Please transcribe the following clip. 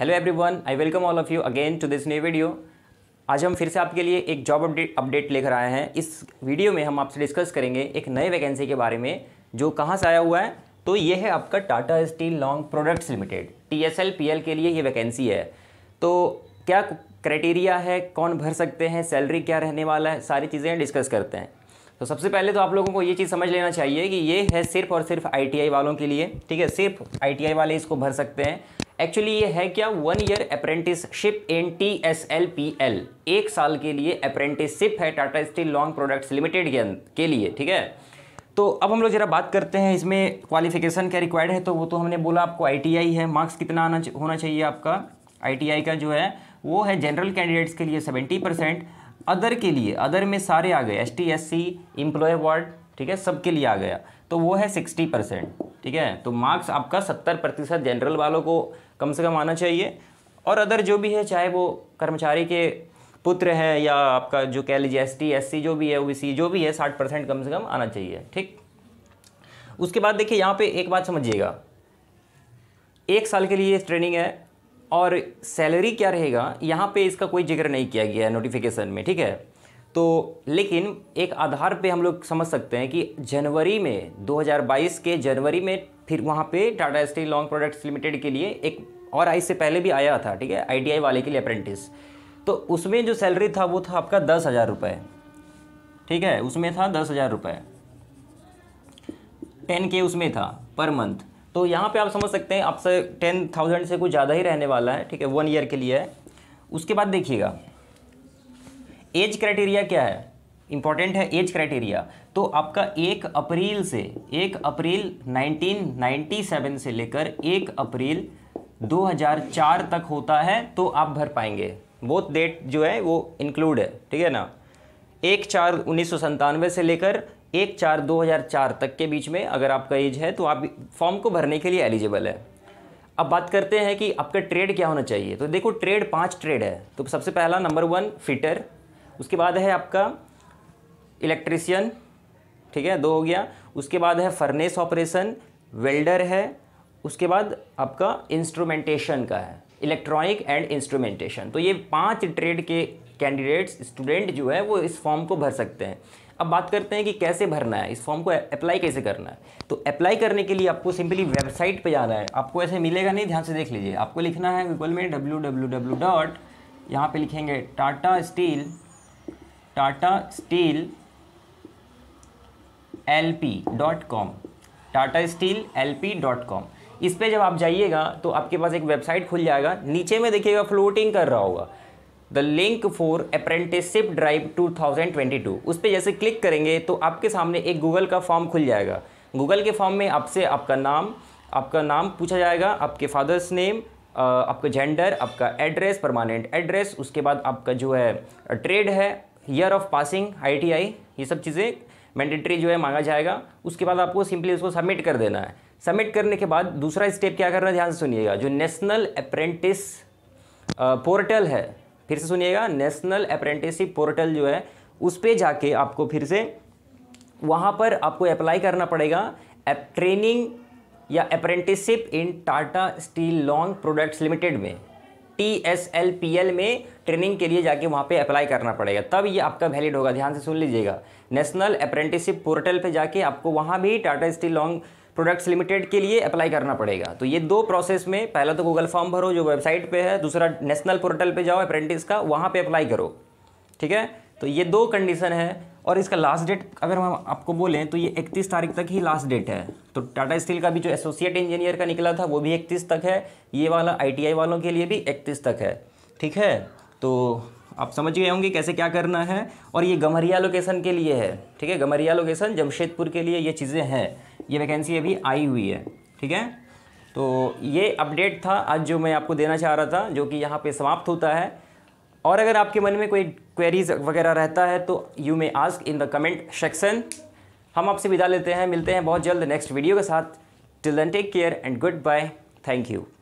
hello everyone I welcome all of you again to this new video आज हम फिर से आपके लिए एक जॉब अपडेट अपडेट लेकर आए हैं इस वीडियो में हम आपसे डिस्कस करेंगे एक नए वैकेंसी के बारे में जो कहाँ से आया हुआ है तो ये है आपका Tata Steel Long Products Limited T S L P L के लिए ये वैकेंसी है तो क्या क्राइटेरिया है कौन भर सकते हैं सैलरी क्या रहने वाला है सारी चीज़ें डिस्कस करते हैं तो सबसे पहले तो आप लोगों को ये चीज़ समझ लेना चाहिए कि ये है सिर्फ और सिर्फ आईटीआई वालों के लिए ठीक है सिर्फ आईटीआई वाले इसको भर सकते हैं एक्चुअली ये है क्या one year apprenticeship in T S L P L एक साल के लिए अप्रेंटिसशिप है Tata Steel Long Products Limited के लिए ठीक है तो अब हम लोग जरा बात करते हैं इसमें क्वालिफिकेशन क्या रिक्वायर्ड है तो वो तो हमने बोला आपको आई है मार्क्स कितना आना होना चाहिए आपका आई का जो है वो है जनरल कैंडिडेट्स के लिए सेवेंटी परसेंट अदर के लिए अदर में सारे आ गए S T S C employee ward ठीक है सबके लिए आ गया तो वो है सिक्सटी परसेंट ठीक है तो मार्क्स आपका सत्तर प्रतिशत जनरल वालों को कम से कम आना चाहिए और अदर जो भी है चाहे वो कर्मचारी के पुत्र है या आपका जो कह लीजिए एस टी जो भी है ओ जो भी है साठ परसेंट कम से कम आना चाहिए ठीक उसके बाद देखिए यहाँ पे एक बात समझिएगा एक साल के लिए ट्रेनिंग है और सैलरी क्या रहेगा यहाँ पे इसका कोई जिक्र नहीं किया गया है नोटिफिकेशन में ठीक है तो लेकिन एक आधार पे हम लोग समझ सकते हैं कि जनवरी में 2022 के जनवरी में फिर वहाँ पे Tata Steel Long Products Limited के लिए एक और आई से पहले भी आया था ठीक है आईटीआई वाले के लिए अप्रेंटिस तो उसमें जो सैलरी था वो था आपका दस हज़ार रुपये ठीक है उसमें था दस हज़ार रुपये टेन के उसमें था पर मंथ तो यहाँ पे आप समझ सकते हैं आपसे टेन थाउजेंड से कुछ ज़्यादा ही रहने वाला है ठीक है वन ईयर के लिए है उसके बाद देखिएगा एज क्राइटेरिया क्या है इंपॉर्टेंट है एज क्राइटेरिया तो आपका एक अप्रैल से एक अप्रैल 1997 से लेकर एक अप्रैल 2004 तक होता है तो आप भर पाएंगे बोथ डेट जो है वो इंक्लूड है ठीक है ना एक चार उन्नीस से लेकर एक चार 2004 तक के बीच में अगर आपका एज है तो आप फॉर्म को भरने के लिए एलिजिबल है अब बात करते हैं कि आपका ट्रेड क्या होना चाहिए तो देखो ट्रेड पांच ट्रेड है तो सबसे पहला नंबर वन फिटर उसके बाद है आपका इलेक्ट्रिशियन ठीक है दो हो गया उसके बाद है फर्नेस ऑपरेशन वेल्डर है उसके बाद आपका इंस्ट्रूमेंटेशन का है इलेक्ट्रॉनिक एंड इंस्ट्रूमेंटेशन तो ये पांच ट्रेड के कैंडिडेट्स स्टूडेंट जो है वो इस फॉर्म को भर सकते हैं अब बात करते हैं कि कैसे भरना है इस फॉर्म को अप्लाई कैसे करना है तो अप्लाई करने के लिए आपको सिंपली वेबसाइट पे जाना है आपको ऐसे मिलेगा नहीं ध्यान से देख लीजिए आपको लिखना है गूगल में डब्ल्यू डब्ल्यू डब्ल्यू डॉट यहाँ पर लिखेंगे Tata Steel Tata Steel L P dot com Tata Steel L P dot com इस पर जब आप जाइएगा तो आपके पास एक वेबसाइट खुल जाएगा नीचे में देखिएगा फ्लोटिंग कर रहा होगा the link for apprenticeship drive 2022 उस पर जैसे क्लिक करेंगे तो आपके सामने एक गूगल का फॉर्म खुल जाएगा गूगल के फॉर्म में आपसे आपका नाम आपका नाम पूछा जाएगा आपके फादर्स नेम आपका जेंडर आपका एड्रेस परमानेंट एड्रेस उसके बाद आपका जो है ट्रेड है ईयर ऑफ पासिंग आईटीआई ये सब चीज़ें मैंडेटरी जो है मांगा जाएगा उसके बाद आपको सिंपली उसको सबमिट कर देना है सबमिट करने के बाद दूसरा स्टेप क्या करना है ध्यान से सुनिएगा जो नेशनल अप्रेंटिस पोर्टल है फिर से सुनिएगा नेशनल अप्रेंटिसशिप पोर्टल जो है उस पर जाके आपको फिर से वहाँ पर आपको अप्लाई करना पड़ेगा ट्रेनिंग या apprenticeship in Tata Steel Long Products Limited में T S L P L में ट्रेनिंग के लिए जाके वहाँ पे अप्लाई करना पड़ेगा तब ये आपका वैलिड होगा ध्यान से सुन लीजिएगा नेशनल अप्रेंटिसिप पोर्टल पे जाके आपको वहाँ भी Tata Steel Long Products Limited के लिए अप्लाई करना पड़ेगा तो ये दो प्रोसेस में पहला तो गूगल फॉर्म भरो जो वेबसाइट पे है दूसरा नेशनल पोर्टल पर जाओ अप्रेंटिस का वहाँ पर अप्लाई करो ठीक है तो ये दो कंडीशन है और इसका लास्ट डेट अगर हम आपको बोलें तो ये 31 तारीख तक ही लास्ट डेट है तो टाटा स्टील का भी जो एसोसिएट इंजीनियर का निकला था वो भी 31 तक है ये वाला आईटीआई वालों के लिए भी 31 तक है ठीक है तो आप समझ गए होंगे कैसे क्या करना है और ये गमरिया लोकेशन के लिए है ठीक है गमरिया लोकेशन जमशेदपुर के लिए ये चीज़ें हैं ये वैकेंसी अभी आई हुई है ठीक है तो ये अपडेट था आज जो मैं आपको देना चाह रहा था जो कि यहाँ पे समाप्त होता है और अगर आपके मन में कोई क्वेरीज वगैरह रहता है तो you may ask in the comment section हम आपसे विदा लेते हैं मिलते हैं बहुत जल्द नेक्स्ट वीडियो के साथ till then take care and good bye thank you